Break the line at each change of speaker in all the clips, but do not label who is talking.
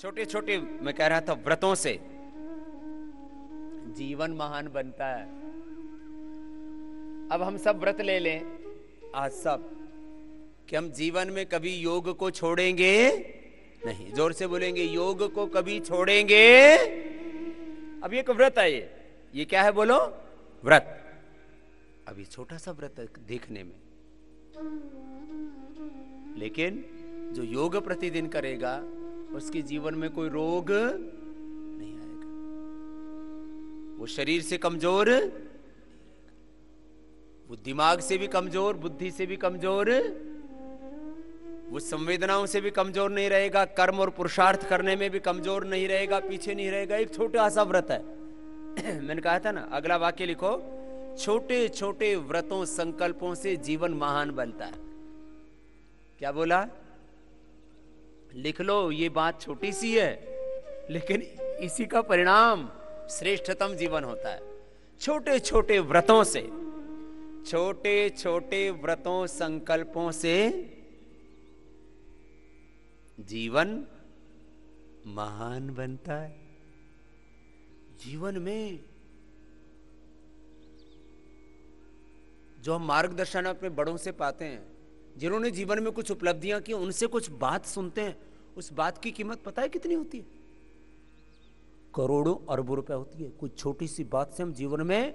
छोटे छोटे मैं कह रहा था व्रतों से जीवन महान बनता है अब हम सब व्रत ले लें आज सब कि हम जीवन में कभी योग को छोड़ेंगे नहीं जोर से बोलेंगे योग को कभी छोड़ेंगे अब ये व्रत है ये ये क्या है बोलो व्रत अभी छोटा सा व्रत देखने में लेकिन जो योग प्रतिदिन करेगा उसके जीवन में कोई रोग नहीं आएगा वो शरीर से कमजोर वो दिमाग से भी कमजोर बुद्धि से भी कमजोर वो संवेदनाओं से भी कमजोर नहीं रहेगा कर्म और पुरुषार्थ करने में भी कमजोर नहीं रहेगा पीछे नहीं रहेगा एक छोटा सा व्रत है मैंने कहा था ना अगला वाक्य लिखो छोटे छोटे व्रतों संकल्पों से जीवन महान बनता है क्या बोला लिख लो ये बात छोटी सी है लेकिन इसी का परिणाम श्रेष्ठतम जीवन होता है छोटे छोटे व्रतों से छोटे छोटे व्रतों संकल्पों से जीवन महान बनता है जीवन में जो हम मार्गदर्शन अपने बड़ों से पाते हैं जिन्होंने जीवन में कुछ उपलब्धियां की उनसे कुछ बात सुनते हैं उस बात की कीमत पता है कितनी होती है करोड़ों अरबों रुपए होती है कोई छोटी सी बात से हम जीवन में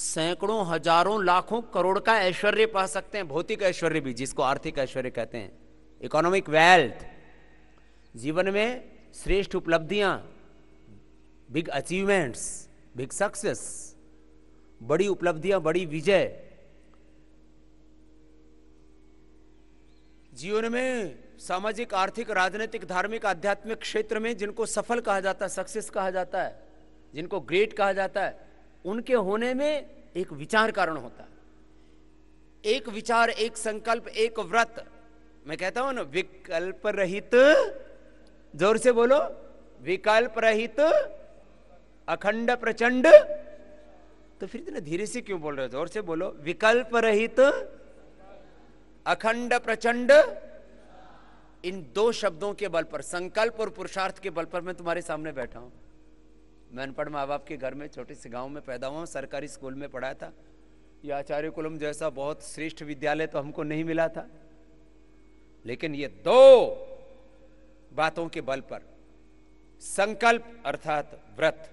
सैकड़ों हजारों लाखों करोड़ का ऐश्वर्य पा सकते हैं भौतिक ऐश्वर्य भी जिसको आर्थिक ऐश्वर्य कहते हैं इकोनॉमिक वेल्थ जीवन में श्रेष्ठ उपलब्धियां बिग अचीवमेंट्स बिग सक्सेस बड़ी उपलब्धियां बड़ी विजय जीवन में सामाजिक आर्थिक राजनीतिक धार्मिक आध्यात्मिक क्षेत्र में जिनको सफल कहा जाता है सक्सेस कहा जाता है जिनको ग्रेट कहा जाता है उनके होने में एक विचार कारण होता है एक विचार एक संकल्प एक व्रत मैं कहता हूं ना विकल्प रहित जोर से बोलो विकल्प रहित अखंड प्रचंड तो फिर इतना धीरे से क्यों बोल रहे हो जोर से बोलो विकल्प रहित अखंड प्रचंड इन दो शब्दों के बल पर संकल्प और पुरुषार्थ के बल पर मैं तुम्हारे सामने बैठा हूं मैं अनपढ़ माँ बाप के घर में छोटे से गांव में पैदा हुआ सरकारी स्कूल में पढ़ा था यह आचार्य कुलम जैसा बहुत श्रेष्ठ विद्यालय तो हमको नहीं मिला था लेकिन ये दो बातों के बल पर संकल्प अर्थात व्रत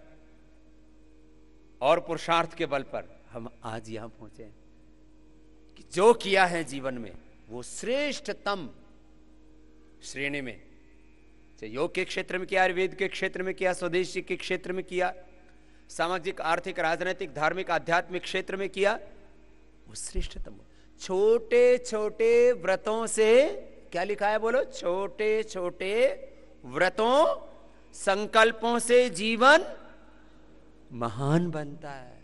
और पुरुषार्थ के बल पर हम आज यहां पहुंचे कि जो किया है जीवन में वो श्रेष्ठतम श्रेणी में योग के क्षेत्र में किया आयुर्वेद के क्षेत्र में किया स्वदेशी के क्षेत्र में किया सामाजिक आर्थिक राजनीतिक धार्मिक आध्यात्मिक क्षेत्र में किया वो श्रेष्ठतम छोटे छोटे व्रतों से क्या लिखा है बोलो छोटे छोटे व्रतों संकल्पों से जीवन महान बनता है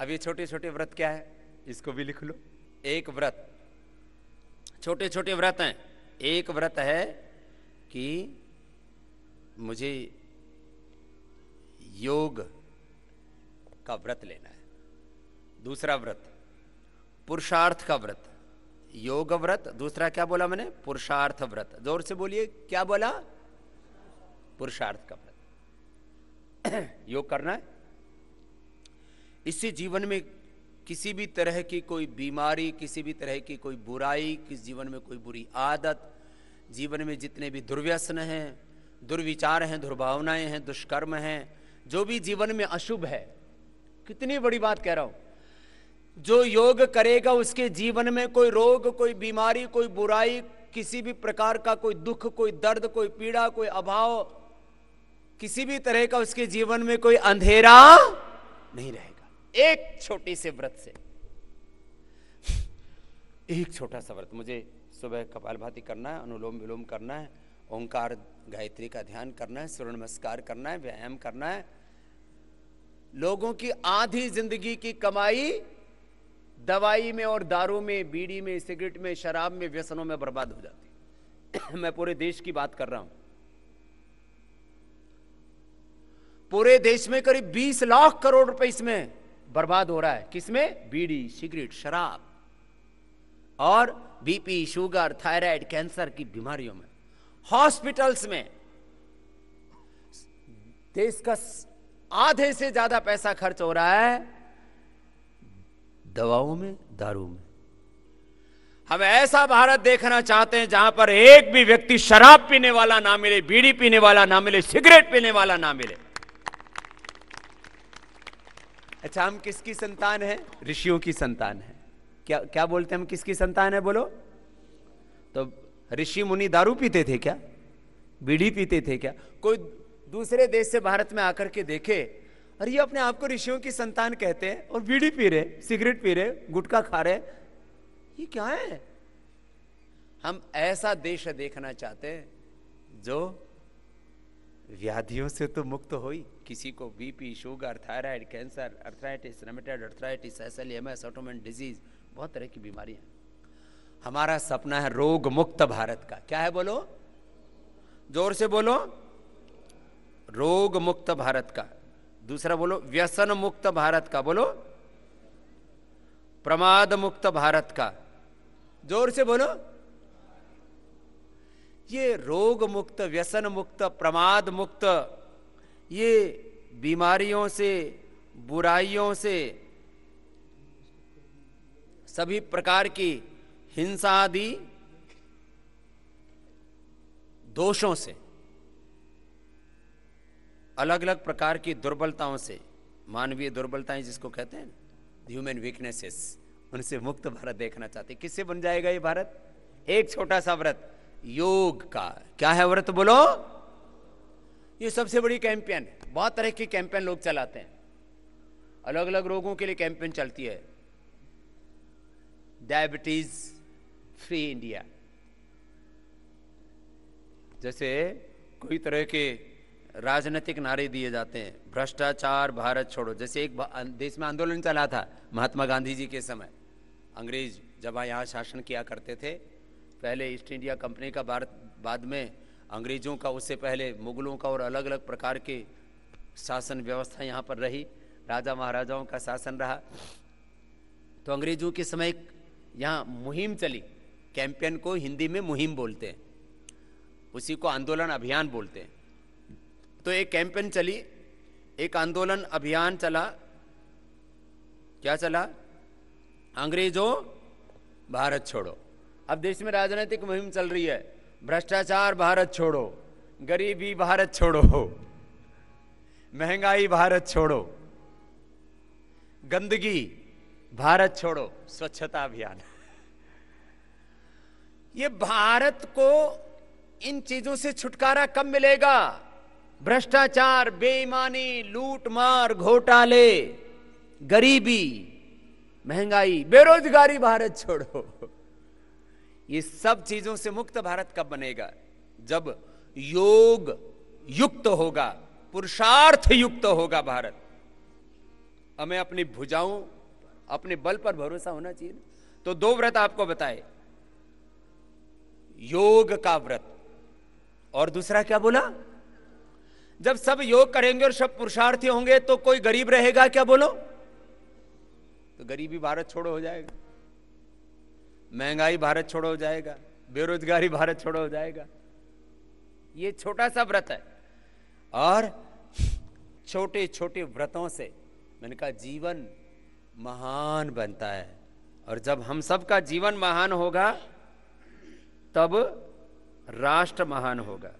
अब ये छोटे छोटे व्रत क्या है इसको भी लिख लो एक व्रत छोटे छोटे व्रत हैं एक व्रत है कि मुझे योग का व्रत लेना है दूसरा व्रत पुरुषार्थ का व्रत योग व्रत दूसरा क्या बोला मैंने पुरुषार्थ व्रत जोर से बोलिए क्या बोला पुरुषार्थ का व्रत योग करना है इससे जीवन में किसी भी तरह की कोई बीमारी किसी भी तरह की कोई बुराई किस जीवन में कोई बुरी आदत जीवन में जितने भी दुर्व्यसन हैं दुर्विचार हैं दुर्भावनाएं हैं दुष्कर्म हैं जो भी जीवन में अशुभ है कितनी बड़ी बात कह रहा हूं जो योग करेगा उसके जीवन में कोई रोग कोई बीमारी कोई बुराई किसी भी प्रकार का कोई दुख कोई दर्द कोई पीड़ा कोई अभाव किसी भी तरह का उसके जीवन में कोई अंधेरा नहीं रहेगा एक छोटी से व्रत से एक छोटा सा व्रत मुझे सुबह भाती करना है अनुलोम विलोम करना है ओंकार गायत्री का ध्यान करना है सूर्य नमस्कार करना है व्यायाम करना है लोगों की आधी जिंदगी की कमाई दवाई में और दारू में बीड़ी में सिगरेट में शराब में व्यसनों में बर्बाद हो जाती मैं पूरे देश की बात कर रहा हूं पूरे देश में करीब 20 लाख करोड़ रुपए इसमें बर्बाद हो रहा है किसमें बीड़ी सिगरेट शराब और बीपी शुगर थायराइड कैंसर की बीमारियों में हॉस्पिटल्स में देश का आधे से ज्यादा पैसा खर्च हो रहा है दवाओं में दारू में हम ऐसा भारत देखना चाहते हैं जहां पर एक भी व्यक्ति शराब पीने वाला ना मिले बीड़ी पीने वाला ना मिले सिगरेट पीने वाला ना मिले अच्छा हम किसकी संतान है ऋषियों की संतान है क्या क्या बोलते हैं हम किसकी संतान है बोलो तो ऋषि मुनि दारू पीते थे क्या बीड़ी पीते थे क्या कोई दूसरे देश से भारत में आकर के देखे अरे ये अपने आप को ऋषियों की संतान कहते हैं और बीड़ी पी रहे सिगरेट पी रहे गुटखा खा रहे ये क्या है हम ऐसा देश देखना चाहते हैं जो व्याधियों से तो मुक्त हो ही किसी को BP sugar thyroid cancer arthritis rheumatoid arthritis S L M S disease बहुत तरह की है हमारा सपना है रोग मुक्त भारत का क्या है बोलो जोर से बोलो रोग मुक्त भारत का दूसरा बोलो व्यसन मुक्त भारत का बोलो प्रमाद मुक्त भारत का जोर से बोलो ये रोग मुक्त व्यसन मुक्त प्रमाद मुक्त ये बीमारियों से बुराइयों से सभी प्रकार की हिंसा आदि दोषों से अलग अलग प्रकार की दुर्बलताओं से मानवीय दुर्बलताएं जिसको कहते हैं ह्यूमन वीकनेसेस उनसे मुक्त भारत देखना चाहते किससे बन जाएगा ये भारत एक छोटा सा व्रत योग का क्या है व्रत बोलो ये सबसे बड़ी कैंपेन बहुत तरह की कैंपेन लोग चलाते हैं अलग अलग रोगों के लिए कैंपेन चलती है डायबिटीज फ्री इंडिया जैसे कोई तरह के राजनीतिक नारे दिए जाते हैं भ्रष्टाचार भारत छोड़ो जैसे एक अं- देश में आंदोलन चला था महात्मा गांधी जी के समय अंग्रेज जब यहाँ शासन किया करते थे पहले ईस्ट इंडिया कंपनी का भारत बाद में अंग्रेजों का उससे पहले मुगलों का और अलग अलग प्रकार के शासन व्यवस्था यहाँ पर रही राजा महाराजाओं का शासन रहा तो अंग्रेजों के समय एक यहाँ मुहिम चली कैंपेन को हिंदी में मुहिम बोलते हैं उसी को आंदोलन अभियान बोलते हैं तो एक कैंपेन चली एक आंदोलन अभियान चला क्या चला अंग्रेजों भारत छोड़ो अब देश में राजनीतिक मुहिम चल रही है भ्रष्टाचार भारत छोड़ो गरीबी भारत छोड़ो महंगाई भारत छोड़ो गंदगी भारत छोड़ो स्वच्छता अभियान ये भारत को इन चीजों से छुटकारा कब मिलेगा भ्रष्टाचार बेईमानी लूटमार घोटाले गरीबी महंगाई बेरोजगारी भारत छोड़ो ये सब चीजों से मुक्त भारत कब बनेगा जब योग युक्त होगा पुरुषार्थ युक्त होगा भारत हमें अपनी भुजाओं अपने बल पर भरोसा होना चाहिए ना तो दो व्रत आपको बताए योग का व्रत और दूसरा क्या बोला जब सब योग करेंगे और सब पुरुषार्थी होंगे तो कोई गरीब रहेगा क्या बोलो तो गरीबी भारत छोड़ो हो जाएगा महंगाई भारत छोड़ो हो जाएगा बेरोजगारी भारत छोड़ो हो जाएगा ये छोटा सा व्रत है और छोटे छोटे व्रतों से मैंने कहा जीवन महान बनता है और जब हम सब का जीवन महान होगा तब राष्ट्र महान होगा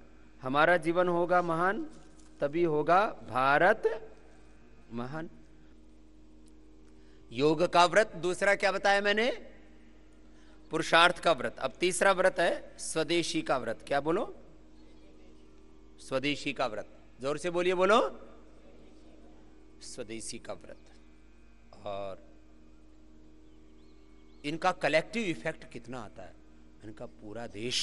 हमारा जीवन होगा महान तभी होगा भारत महान योग का व्रत दूसरा क्या बताया मैंने पुरुषार्थ का व्रत अब तीसरा व्रत है स्वदेशी का व्रत क्या बोलो स्वदेशी का व्रत जोर से बोलिए बोलो स्वदेशी का व्रत और इनका कलेक्टिव इफेक्ट कितना आता है इनका पूरा देश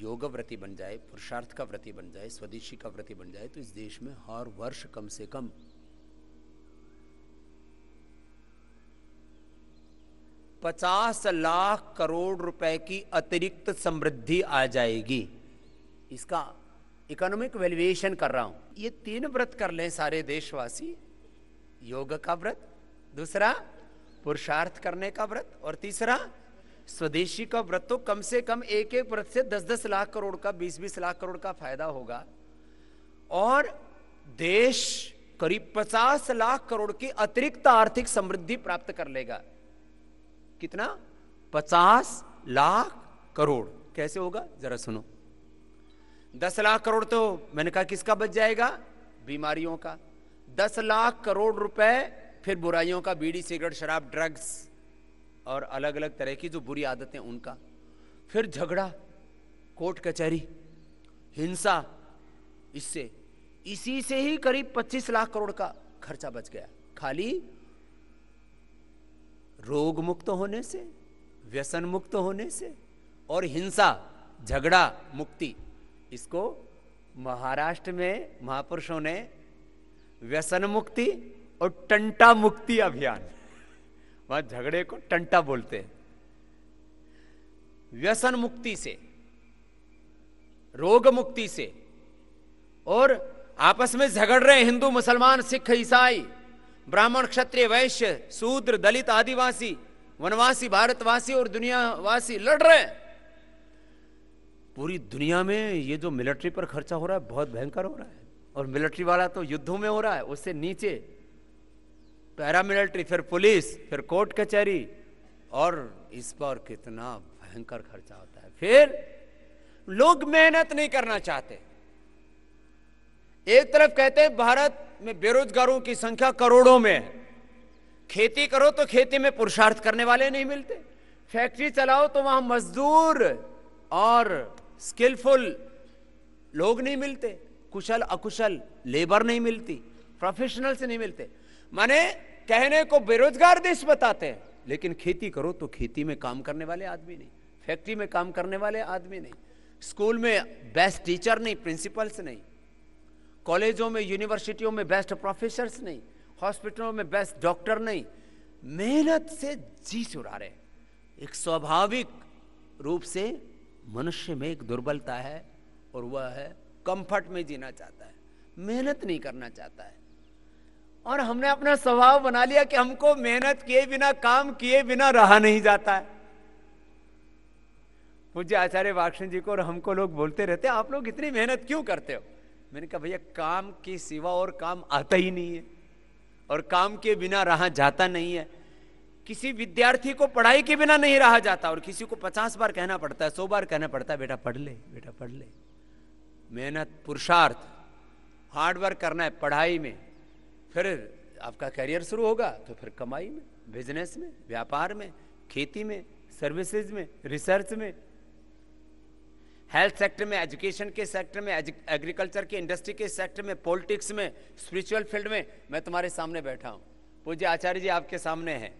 योग व्रति बन जाए पुरुषार्थ का व्रति बन जाए स्वदेशी का व्रति बन जाए तो इस देश में हर वर्ष कम से कम पचास लाख करोड़ रुपए की अतिरिक्त समृद्धि आ जाएगी इसका इकोनॉमिक वैल्यूएशन कर रहा हूं ये तीन व्रत कर लें सारे देशवासी योग का व्रत दूसरा पुरुषार्थ करने का व्रत और तीसरा स्वदेशी का व्रत तो कम से कम एक एक व्रत से दस दस लाख करोड़ का बीस बीस लाख करोड़ का फायदा होगा और देश करीब पचास लाख करोड़ की अतिरिक्त आर्थिक समृद्धि प्राप्त कर लेगा कितना पचास लाख करोड़ कैसे होगा जरा सुनो दस लाख करोड़ तो मैंने कहा किसका बच जाएगा बीमारियों का दस लाख करोड़ रुपए फिर बुराइयों का बीड़ी सिगरेट शराब ड्रग्स और अलग अलग तरह की जो बुरी आदतें उनका फिर झगड़ा कोर्ट कचहरी हिंसा इससे इसी से ही करीब 25 लाख करोड़ का खर्चा बच गया खाली रोग मुक्त होने से व्यसन मुक्त होने से और हिंसा झगड़ा मुक्ति इसको महाराष्ट्र में महापुरुषों ने व्यसन मुक्ति और टंटा मुक्ति अभियान वहां झगड़े को टंटा बोलते हैं व्यसन मुक्ति से रोग मुक्ति से और आपस में झगड़ रहे हिंदू मुसलमान सिख ईसाई ब्राह्मण क्षत्रिय वैश्य शूद्र दलित आदिवासी वनवासी भारतवासी और दुनियावासी लड़ रहे पूरी दुनिया में ये जो मिलिट्री पर खर्चा हो रहा है बहुत भयंकर हो रहा है और मिलिट्री वाला तो युद्धों में हो रहा है उससे नीचे पैरामिलिट्री फिर पुलिस फिर कोर्ट कचहरी और इस पर कितना भयंकर खर्चा होता है फिर लोग मेहनत नहीं करना चाहते एक तरफ कहते हैं भारत में बेरोजगारों की संख्या करोड़ों में है खेती करो तो खेती में पुरुषार्थ करने वाले नहीं मिलते फैक्ट्री चलाओ तो वहां मजदूर और स्किलफुल लोग नहीं मिलते कुशल अकुशल लेबर नहीं मिलती प्रोफेशनल से नहीं मिलते माने कहने को बेरोजगार देश बताते हैं लेकिन खेती करो तो खेती में काम करने वाले आदमी नहीं फैक्ट्री में काम करने वाले आदमी नहीं स्कूल में बेस्ट टीचर नहीं प्रिंसिपल्स नहीं कॉलेजों में यूनिवर्सिटियों में बेस्ट प्रोफेसर नहीं हॉस्पिटलों में बेस्ट डॉक्टर नहीं मेहनत से जी चुरा रहे एक स्वाभाविक रूप से मनुष्य में एक दुर्बलता है और वह है कंफर्ट में जीना चाहता है मेहनत नहीं करना चाहता है और हमने अपना स्वभाव बना लिया कि हमको मेहनत किए बिना काम किए बिना रहा नहीं जाता है मुझे आचार्य वाक्ष जी को और हमको लोग बोलते रहते आप लोग इतनी मेहनत क्यों करते हो मैंने कहा भैया काम के सिवा और काम आता ही नहीं है और काम के बिना रहा जाता नहीं है किसी विद्यार्थी को पढ़ाई के बिना नहीं रहा जाता और किसी को पचास बार कहना पड़ता है सौ बार कहना पड़ता है बेटा पढ़ ले बेटा पढ़ ले मेहनत पुरुषार्थ हार्डवर्क करना है पढ़ाई में फिर आपका करियर शुरू होगा तो फिर कमाई में बिजनेस में व्यापार में खेती में सर्विसेज में रिसर्च में हेल्थ सेक्टर में एजुकेशन के सेक्टर में एग्रीकल्चर के इंडस्ट्री के सेक्टर में पॉलिटिक्स में स्पिरिचुअल फील्ड में मैं तुम्हारे सामने बैठा हूँ पूज्य आचार्य जी आपके सामने हैं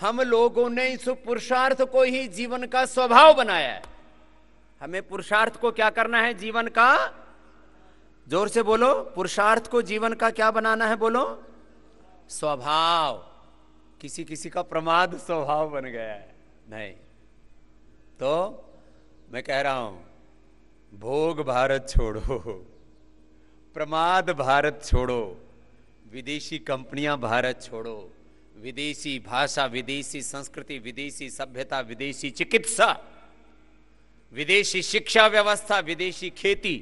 हम लोगों ने इस पुरुषार्थ को ही जीवन का स्वभाव बनाया है हमें पुरुषार्थ को क्या करना है जीवन का जोर से बोलो पुरुषार्थ को जीवन का क्या बनाना है बोलो स्वभाव किसी किसी का प्रमाद स्वभाव बन गया है नहीं तो मैं कह रहा हूं भोग भारत छोड़ो प्रमाद भारत छोड़ो विदेशी कंपनियां भारत छोड़ो विदेशी भाषा विदेशी संस्कृति विदेशी सभ्यता विदेशी चिकित्सा विदेशी शिक्षा व्यवस्था विदेशी खेती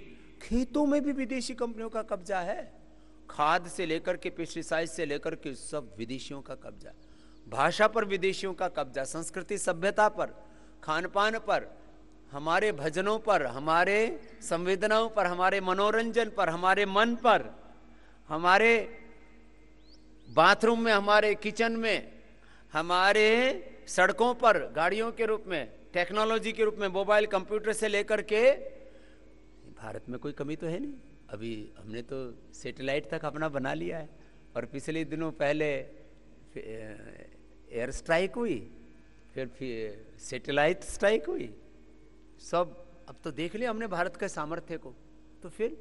खेतों में भी विदेशी कंपनियों का कब्जा है खाद से लेकर के पेस्टिसाइड से लेकर के सब विदेशियों का कब्जा भाषा पर विदेशियों का कब्जा संस्कृति सभ्यता पर खान पान पर हमारे भजनों पर हमारे संवेदनाओं पर हमारे मनोरंजन पर हमारे मन पर हमारे बाथरूम में हमारे किचन में हमारे सड़कों पर गाड़ियों के रूप में टेक्नोलॉजी के रूप में मोबाइल कंप्यूटर से लेकर के भारत में कोई कमी तो है नहीं अभी हमने तो सेटेलाइट तक अपना बना लिया है और पिछले दिनों पहले एयर स्ट्राइक हुई फिर फिर सेटेलाइट स्ट्राइक हुई सब अब तो देख लिया हमने भारत के सामर्थ्य को तो फिर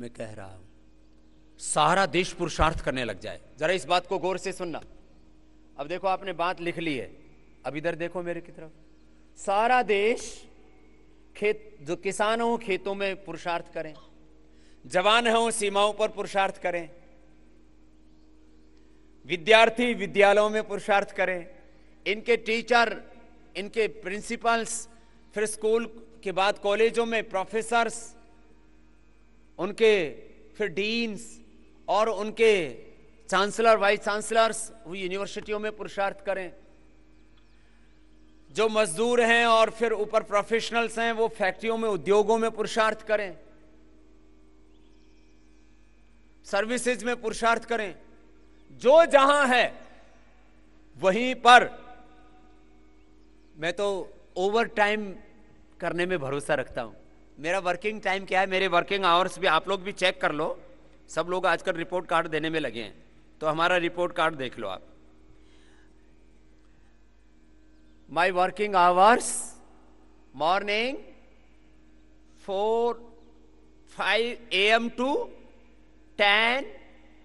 मैं कह रहा हूं सारा देश पुरुषार्थ करने लग जाए जरा इस बात को गौर से सुनना अब देखो आपने बात लिख ली है अब इधर देखो मेरे की तरफ सारा देश खेत जो किसान हो खेतों में पुरुषार्थ करें जवान हों सीमाओं पर पुरुषार्थ करें विद्यार्थी विद्यालयों में पुरुषार्थ करें इनके टीचर इनके प्रिंसिपल्स फिर स्कूल के बाद कॉलेजों में प्रोफेसर्स उनके फिर डीन्स और उनके चांसलर वाइस चांसलर्स वो यूनिवर्सिटियों में पुरुषार्थ करें जो मजदूर हैं और फिर ऊपर प्रोफेशनल्स हैं वो फैक्ट्रियों में उद्योगों में पुरुषार्थ करें सर्विसेज में पुरुषार्थ करें जो जहां है वहीं पर मैं तो ओवर टाइम करने में भरोसा रखता हूं मेरा वर्किंग टाइम क्या है मेरे वर्किंग आवर्स भी आप लोग भी चेक कर लो सब लोग आजकल रिपोर्ट कार्ड देने में लगे हैं तो हमारा रिपोर्ट कार्ड देख लो आप my working hours morning 4 5 am to 10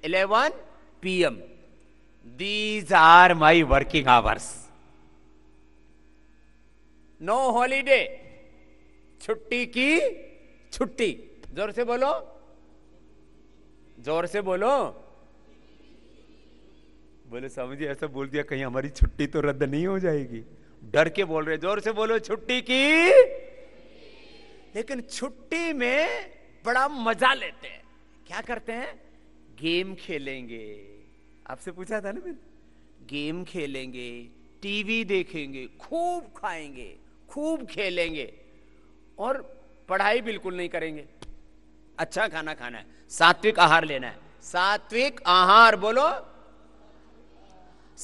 11 pm these are my working hours no holiday छुट्टी की छुट्टी जोर से बोलो जोर से बोलो बोले समझिए ऐसा बोल दिया कहीं हमारी छुट्टी तो रद्द नहीं हो जाएगी डर के बोल रहे जोर से बोलो छुट्टी की लेकिन छुट्टी में बड़ा मजा लेते हैं क्या करते हैं गेम खेलेंगे आपसे पूछा था ना मैंने गेम खेलेंगे टीवी देखेंगे खूब खाएंगे खूब खेलेंगे और पढ़ाई बिल्कुल नहीं करेंगे अच्छा खाना खाना है सात्विक आहार लेना है सात्विक आहार बोलो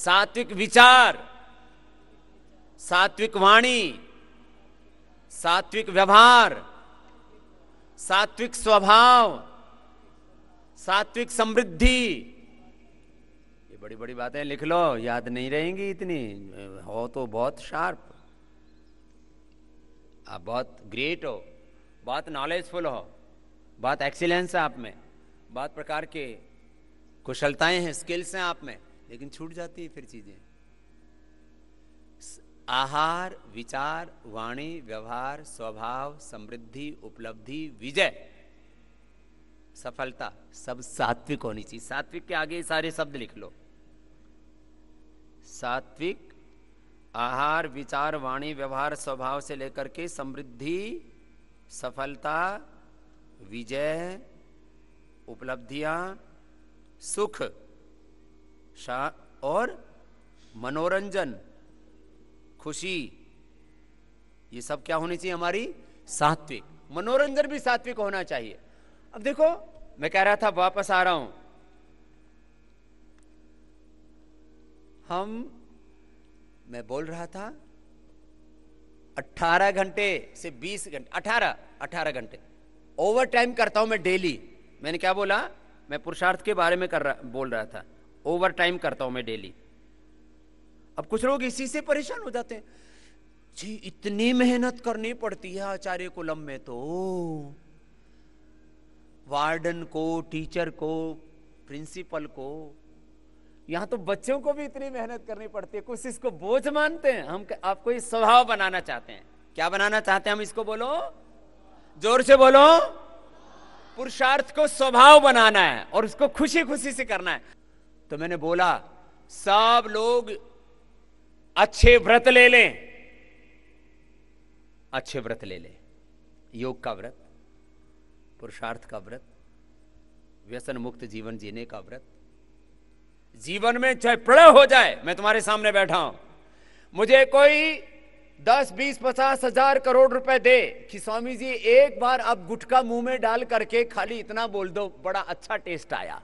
सात्विक विचार सात्विक वाणी सात्विक व्यवहार सात्विक स्वभाव सात्विक समृद्धि ये बड़ी बड़ी बातें लिख लो याद नहीं रहेंगी इतनी हो तो बहुत शार्प आप बहुत ग्रेट हो बहुत नॉलेजफुल हो बहुत एक्सीलेंस है आप में बहुत प्रकार के कुशलताएं हैं स्किल्स हैं आप में लेकिन छूट जाती है फिर चीज़ें आहार विचार वाणी व्यवहार स्वभाव समृद्धि उपलब्धि विजय सफलता सब सात्विक होनी चाहिए सात्विक के आगे सारे शब्द लिख लो सात्विक आहार विचार वाणी व्यवहार स्वभाव से लेकर के समृद्धि सफलता विजय उपलब्धियां सुख और मनोरंजन खुशी ये सब क्या होनी चाहिए हमारी सात्विक मनोरंजन भी सात्विक होना चाहिए अब देखो मैं कह रहा था वापस आ रहा हूं हम मैं बोल रहा था 18 घंटे से 20 घंटे 18 18 घंटे ओवर टाइम करता हूं मैं डेली मैंने क्या बोला मैं पुरुषार्थ के बारे में कर रहा बोल रहा था ओवर टाइम करता हूं मैं डेली अब कुछ लोग इसी से परेशान हो जाते हैं जी इतनी मेहनत करनी पड़ती है आचार्य कुलम में तो वार्डन को टीचर को प्रिंसिपल को यहां तो बच्चों को भी इतनी मेहनत करनी पड़ती है कुछ इसको बोझ मानते हैं हम आपको इस स्वभाव बनाना चाहते हैं क्या बनाना चाहते हैं हम इसको बोलो जोर से बोलो पुरुषार्थ को स्वभाव बनाना है और उसको खुशी खुशी से करना है तो मैंने बोला सब लोग अच्छे व्रत ले लें अच्छे व्रत ले लें योग का व्रत पुरुषार्थ का व्रत व्यसन मुक्त जीवन जीने का व्रत जीवन में चाहे प्रलय हो जाए मैं तुम्हारे सामने बैठा हूं मुझे कोई दस बीस पचास हजार करोड़ रुपए दे कि स्वामी जी एक बार अब गुटखा मुंह में डाल करके खाली इतना बोल दो बड़ा अच्छा टेस्ट आया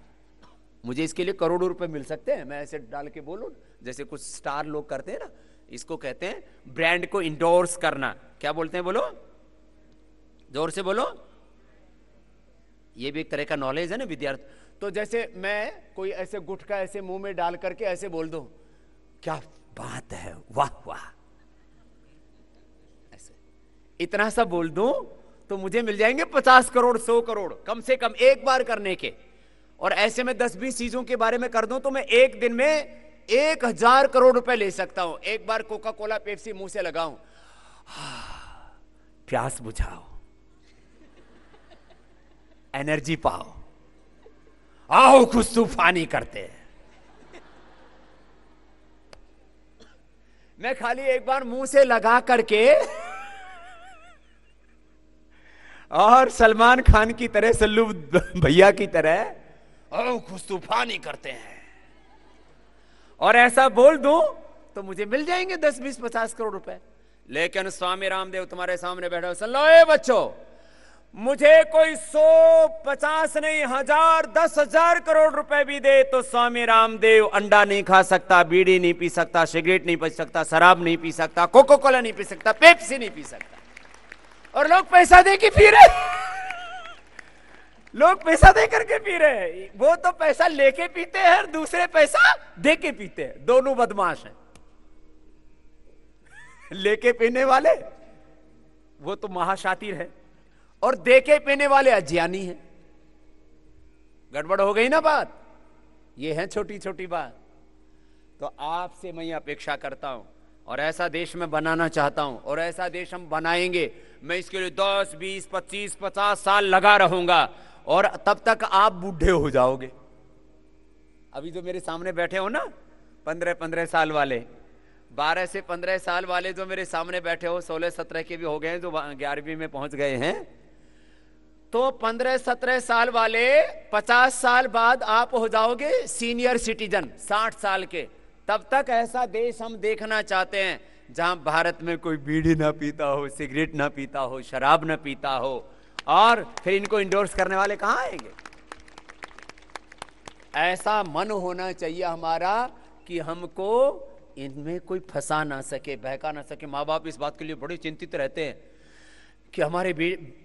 मुझे इसके लिए करोड़ों रुपए मिल सकते हैं मैं ऐसे डाल के बोलू जैसे कुछ स्टार लोग करते हैं ना इसको कहते हैं ब्रांड को इंडोर्स करना क्या बोलते हैं बोलो जोर से बोलो ये भी एक तरह का नॉलेज है ना विद्यार्थी तो जैसे मैं कोई ऐसे गुटखा ऐसे मुंह में डाल करके ऐसे बोल दो क्या बात है वाह वाह ऐसे इतना सा बोल दू तो मुझे मिल जाएंगे पचास करोड़ सौ करोड़ कम से कम एक बार करने के और ऐसे में दस बीस चीजों के बारे में कर दूं तो मैं एक दिन में एक हजार करोड़ रुपए ले सकता हूं एक बार कोका कोला पेप्सी मुंह से लगाऊं हाँ, प्यास बुझाओ एनर्जी पाओ आओ कुछ तूफानी करते मैं खाली एक बार मुंह से लगा करके और सलमान खान की तरह सल्लू भैया की तरह हम कुछ तूफानी करते हैं और ऐसा बोल दू तो मुझे मिल जाएंगे दस बीस पचास करोड़ रुपए लेकिन स्वामी रामदेव तुम्हारे सामने बैठे हो ए बच्चो मुझे कोई सौ पचास नहीं हजार दस हजार करोड़ रुपए भी दे तो स्वामी रामदेव अंडा नहीं खा सकता बीड़ी नहीं पी सकता सिगरेट नहीं पी सकता शराब नहीं पी सकता कोको कोला नहीं पी सकता पेप्सी नहीं पी सकता और लोग पैसा दे के पी रहे लोग पैसा दे करके पी रहे हैं वो तो पैसा लेके पीते हैं और दूसरे पैसा दे के पीते हैं दोनों बदमाश हैं लेके पीने वाले वो तो महाशातिर है और दे के पीने वाले अज्ञानी है गड़बड़ हो गई ना बात ये है छोटी छोटी बात तो आपसे मैं अपेक्षा करता हूं और ऐसा देश में बनाना चाहता हूं और ऐसा देश हम बनाएंगे मैं इसके लिए 10, 20, 25, 50 साल लगा रहूंगा और तब तक आप बूढ़े हो जाओगे अभी जो मेरे सामने बैठे हो ना पंद्रह पंद्रह साल वाले बारह से पंद्रह साल वाले जो मेरे सामने बैठे हो सोलह सत्रह के भी हो गए हैं जो ग्यारहवीं में पहुंच गए हैं तो पंद्रह सत्रह साल वाले पचास साल बाद आप हो जाओगे सीनियर सिटीजन साठ साल के तब तक ऐसा देश हम देखना चाहते हैं जहां भारत में कोई बीड़ी ना पीता हो सिगरेट ना पीता हो शराब ना पीता हो और फिर इनको इंडोर्स करने वाले कहां आएंगे ऐसा मन होना चाहिए हमारा कि हमको इनमें कोई फंसा ना सके बहका ना सके माँ बाप इस बात के लिए बड़े चिंतित रहते हैं कि हमारे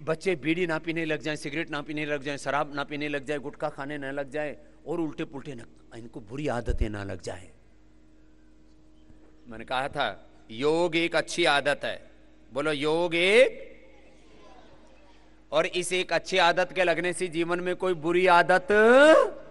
बच्चे बीड़ी ना पीने लग जाएं सिगरेट ना पीने लग जाएं शराब ना पीने लग जाए गुटखा खाने ना लग जाए और उल्टे पुल्टे ना इनको बुरी आदतें ना लग जाए मैंने कहा था योग एक अच्छी आदत है बोलो योग एक और इस एक अच्छी आदत के लगने से जीवन में कोई बुरी आदत